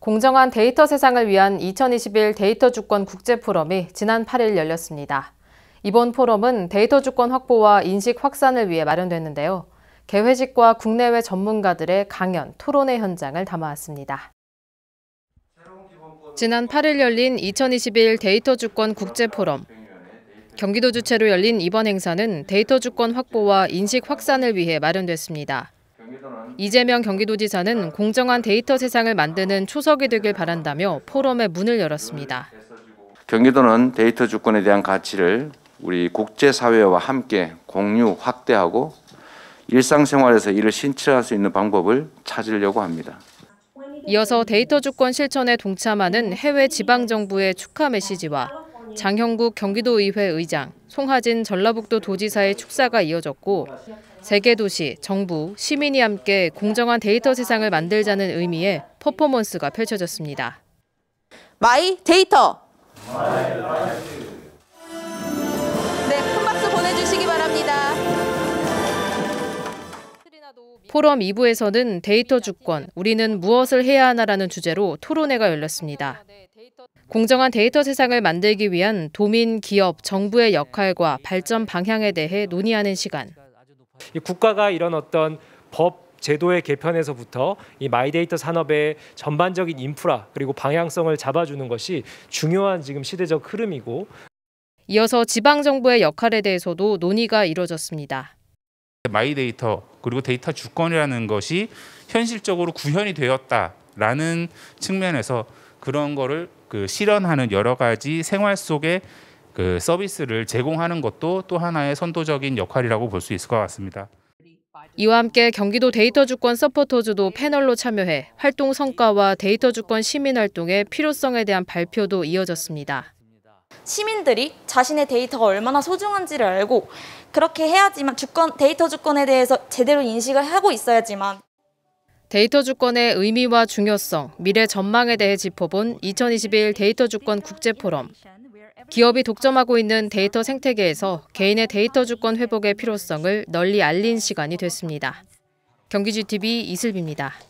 공정한 데이터 세상을 위한 2021 데이터 주권 국제 포럼이 지난 8일 열렸습니다. 이번 포럼은 데이터 주권 확보와 인식 확산을 위해 마련됐는데요. 개회식과 국내외 전문가들의 강연, 토론의 현장을 담아왔습니다. 지난 8일 열린 2021 데이터 주권 국제 포럼. 경기도 주최로 열린 이번 행사는 데이터 주권 확보와 인식 확산을 위해 마련됐습니다. 이재명 경기도지사는 공정한 데이터 세상을 만드는 초석이 되길 바란다며 포럼의 문을 열었습니다. 경기도는 데이터 주권에 대한 가치를 우리 국제사회와 함께 공유 확대하고 일상생활에서 이를 신뢰할 수 있는 방법을 찾으려고 합니다. 이어서 데이터 주권 실천에 동참하는 해외 지방 정부의 축하 메시지와 장형국 경기도의회 의장, 송하진 전라북도 도지사의 축사가 이어졌고 세계 도시, 정부, 시민이 함께 공정한 데이터 세상을 만들자는 의미의 퍼포먼스가 펼쳐졌습니다. 마이 데이터. 네, 큰 박수 보내주시기 바랍니다. 포럼 2부에서는 데이터 주권, 우리는 무엇을 해야 하나라는 주제로 토론회가 열렸습니다. 공정한 데이터 세상을 만들기 위한 도민, 기업, 정부의 역할과 발전 방향에 대해 논의하는 시간. 국가가 이런 어떤 법 제도의 개편에서부터 이 마이데이터 산업의 전반적인 인프라 그리고 방향성을 잡아주는 것이 중요한 지금 시대적 흐름이고 이어서 지방 정부의 역할에 대해서도 논의가 이루어졌습니다 마이데이터 그리고 데이터 주권이라는 것이 현실적으로 구현이 되었다라는 측면에서 그런 거를 그 실현하는 여러 가지 생활 속의 그 서비스를 제공하는 것도 또 하나의 선도적인 역할이라고 볼 수 있을 것 같습니다. 이와 함께 경기도 데이터 주권 서포터즈도 패널로 참여해 활동 성과와 데이터 주권 시민 활동의 필요성에 대한 발표도 이어졌습니다. 시민들이 자신의 데이터가 얼마나 소중한지를 알고 그렇게 해야지만 주권 데이터 주권에 대해서 제대로 인식을 하고 있어야지만 데이터 주권의 의미와 중요성, 미래 전망에 대해 짚어본 2021 데이터 주권 국제 포럼. 기업이 독점하고 있는 데이터 생태계에서 개인의 데이터 주권 회복의 필요성을 널리 알린 시간이 됐습니다. 경기GTV 이슬비입니다.